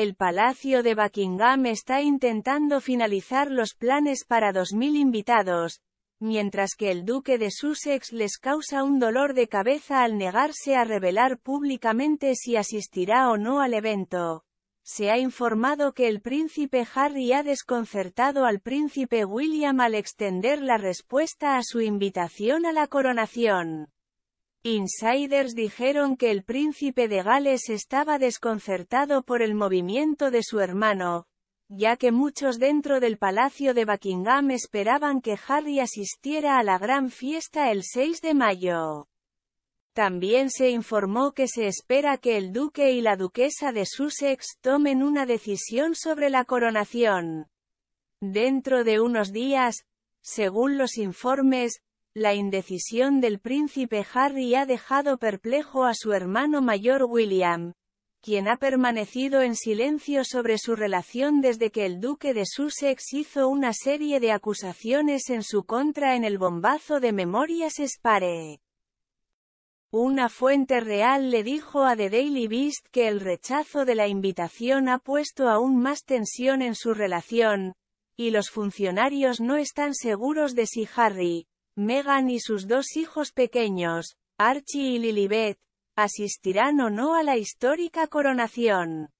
El Palacio de Buckingham está intentando finalizar los planes para 2.000 invitados, mientras que el duque de Sussex les causa un dolor de cabeza al negarse a revelar públicamente si asistirá o no al evento. Se ha informado que el príncipe Harry ha desconcertado al príncipe William al extender la respuesta a su invitación a la coronación. Insiders dijeron que el príncipe de Gales estaba desconcertado por el movimiento de su hermano, ya que muchos dentro del Palacio de Buckingham esperaban que Harry asistiera a la gran fiesta el 6 de mayo. También se informó que se espera que el duque y la duquesa de Sussex tomen una decisión sobre la coronación. Dentro de unos días, según los informes, la indecisión del príncipe Harry ha dejado perplejo a su hermano mayor William, quien ha permanecido en silencio sobre su relación desde que el duque de Sussex hizo una serie de acusaciones en su contra en el bombazo de Memorias Spare. Una fuente real le dijo a The Daily Beast que el rechazo de la invitación ha puesto aún más tensión en su relación, y los funcionarios no están seguros de si Harry, Megan y sus dos hijos pequeños, Archie y Lilibet, asistirán o no a la histórica coronación.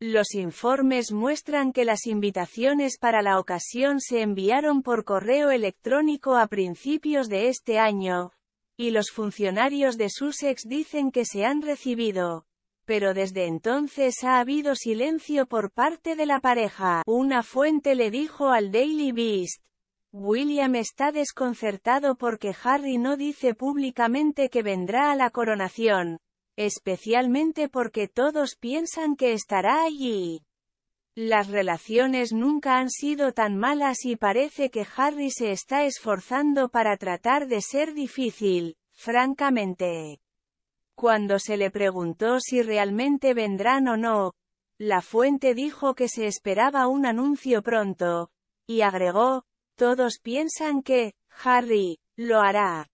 Los informes muestran que las invitaciones para la ocasión se enviaron por correo electrónico a principios de este año, y los funcionarios de Sussex dicen que se han recibido. Pero desde entonces ha habido silencio por parte de la pareja. Una fuente le dijo al Daily Beast, William está desconcertado porque Harry no dice públicamente que vendrá a la coronación, especialmente porque todos piensan que estará allí. Las relaciones nunca han sido tan malas y parece que Harry se está esforzando para tratar de ser difícil, francamente. Cuando se le preguntó si realmente vendrán o no, la fuente dijo que se esperaba un anuncio pronto, y agregó, todos piensan que, Harry, lo hará.